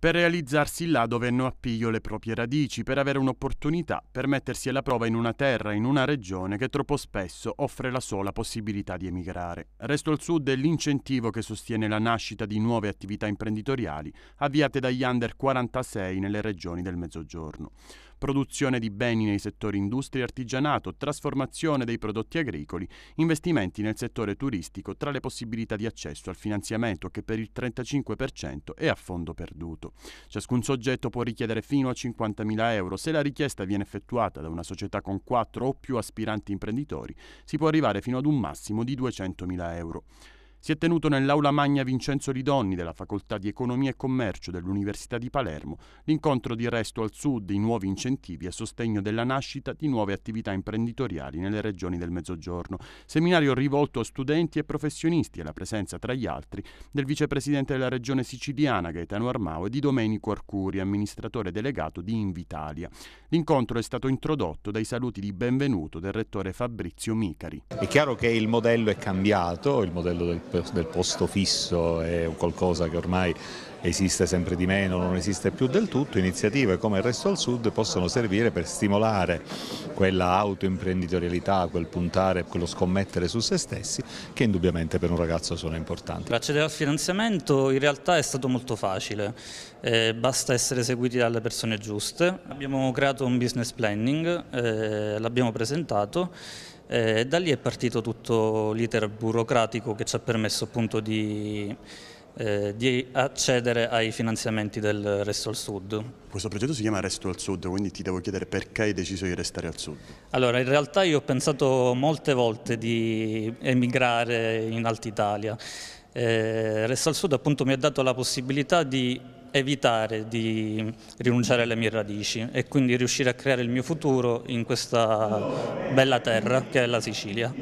per realizzarsi là dove hanno appiglio le proprie radici, per avere un'opportunità, per mettersi alla prova in una terra, in una regione che troppo spesso offre la sola possibilità di emigrare. Resto al sud è l'incentivo che sostiene la nascita di nuove attività imprenditoriali avviate dagli under 46 nelle regioni del Mezzogiorno produzione di beni nei settori industria e artigianato, trasformazione dei prodotti agricoli, investimenti nel settore turistico tra le possibilità di accesso al finanziamento che per il 35% è a fondo perduto. Ciascun soggetto può richiedere fino a 50.000 euro. Se la richiesta viene effettuata da una società con 4 o più aspiranti imprenditori, si può arrivare fino ad un massimo di 200.000 euro si è tenuto nell'aula magna Vincenzo Ridonni della Facoltà di Economia e Commercio dell'Università di Palermo l'incontro di Resto al Sud i nuovi incentivi a sostegno della nascita di nuove attività imprenditoriali nelle regioni del Mezzogiorno. Seminario rivolto a studenti e professionisti e la presenza tra gli altri del vicepresidente della regione siciliana Gaetano Armao e di Domenico Arcuri, amministratore delegato di Invitalia. L'incontro è stato introdotto dai saluti di benvenuto del rettore Fabrizio Micari. È chiaro che il modello è cambiato, il modello del del posto fisso è qualcosa che ormai esiste sempre di meno, non esiste più del tutto, iniziative come il resto al sud possono servire per stimolare quella autoimprenditorialità, quel puntare, quello scommettere su se stessi che indubbiamente per un ragazzo sono importanti. Accedere al finanziamento in realtà è stato molto facile, eh, basta essere seguiti dalle persone giuste. Abbiamo creato un business planning, eh, l'abbiamo presentato e da lì è partito tutto l'iter burocratico che ci ha permesso appunto di, eh, di accedere ai finanziamenti del Resto al Sud. Questo progetto si chiama Resto al Sud, quindi ti devo chiedere perché hai deciso di restare al Sud? Allora, in realtà io ho pensato molte volte di emigrare in Alta Italia. Eh, Resto al Sud appunto mi ha dato la possibilità di evitare di rinunciare alle mie radici e quindi riuscire a creare il mio futuro in questa bella terra che è la Sicilia.